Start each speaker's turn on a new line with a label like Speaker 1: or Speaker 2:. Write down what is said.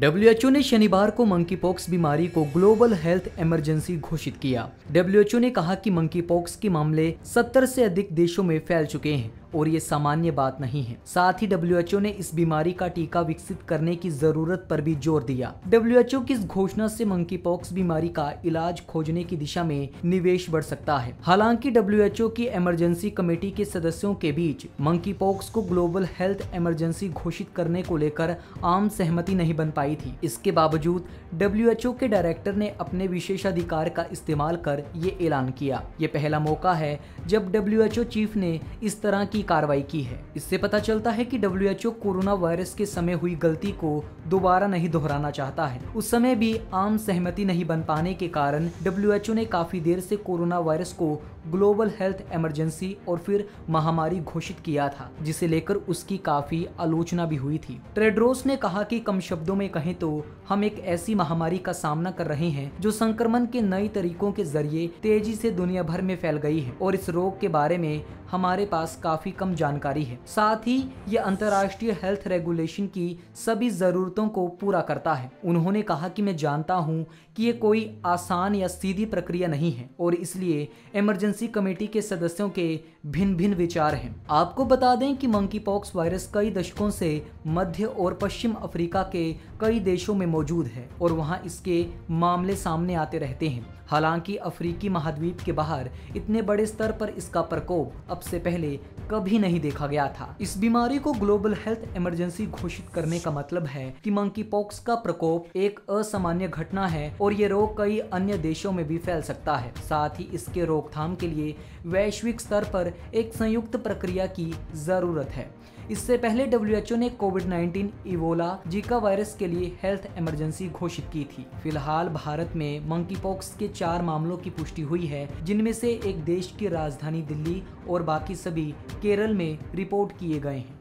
Speaker 1: W ने शनिवार को मंकीपॉक्स बीमारी को ग्लोबल हेल्थ इमरजेंसी घोषित किया डब्ल्यू ने कहा कि मंकीपॉक्स के मामले 70 से अधिक देशों में फैल चुके हैं और ये सामान्य बात नहीं है साथ ही डब्ल्यू ने इस बीमारी का टीका विकसित करने की जरूरत पर भी जोर दिया डब्ल्यू की इस घोषणा से मंकी पॉक्स बीमारी का इलाज खोजने की दिशा में निवेश बढ़ सकता है हालांकि डब्ल्यू की इमरजेंसी कमेटी के सदस्यों के बीच मंकी पॉक्स को ग्लोबल हेल्थ इमरजेंसी घोषित करने को लेकर आम सहमति नहीं बन पाई थी इसके बावजूद डब्ल्यू के डायरेक्टर ने अपने विशेषाधिकार का इस्तेमाल कर ये ऐलान किया ये पहला मौका है जब डब्ल्यू चीफ ने इस तरह की की कार्रवाई की है इससे पता चलता है कि डब्ल्यूएचओ कोरोना वायरस के समय हुई गलती को दोबारा नहीं दोहराना चाहता है उस समय भी आम सहमति नहीं बन पाने के कारण डब्ल्यूएचओ ने काफी देर से कोरोना वायरस को ग्लोबल हेल्थ इमरजेंसी और फिर महामारी घोषित किया था जिसे लेकर उसकी काफी आलोचना भी हुई थी ट्रेड्रोस ने कहा कि कम शब्दों में कहें तो हम एक ऐसी महामारी का सामना कर रहे हैं जो संक्रमण के नए तरीकों के जरिए तेजी से दुनिया भर में फैल गई है और इस रोग के बारे में हमारे पास काफी काफी कम जानकारी है साथ ही ये अंतर्राष्ट्रीय हेल्थ रेगुलेशन की सभी जरूरतों को पूरा करता है उन्होंने कहा कि मैं जानता हूँ कि ये कोई आसान या सीधी प्रक्रिया नहीं है और इसलिए इमरजेंसी कमेटी के सदस्यों के भिन्न भिन्न विचार हैं आपको बता दें कि मंकी पॉक्स वायरस कई दशकों से मध्य और पश्चिम अफ्रीका के कई देशों में मौजूद है और वहाँ इसके मामले सामने आते रहते हैं हालांकि अफ्रीकी महाद्वीप के बाहर इतने बड़े स्तर पर इसका प्रकोप अब से पहले कभी कभी नहीं देखा गया था इस बीमारी को ग्लोबल हेल्थ इमरजेंसी घोषित करने का मतलब है कि मंकी पॉक्स का प्रकोप एक असामान्य घटना है और ये रोग कई अन्य देशों में भी फैल सकता है साथ ही इसके रोकथाम के लिए वैश्विक स्तर पर एक संयुक्त प्रक्रिया की जरूरत है इससे पहले डब्ल्यू ने कोविड 19 इवोला जीका वायरस के लिए हेल्थ इमरजेंसी घोषित की थी फिलहाल भारत में मंकी पॉक्स के चार मामलों की पुष्टि हुई है जिनमें से एक देश की राजधानी दिल्ली और बाकी सभी केरल में रिपोर्ट किए गए हैं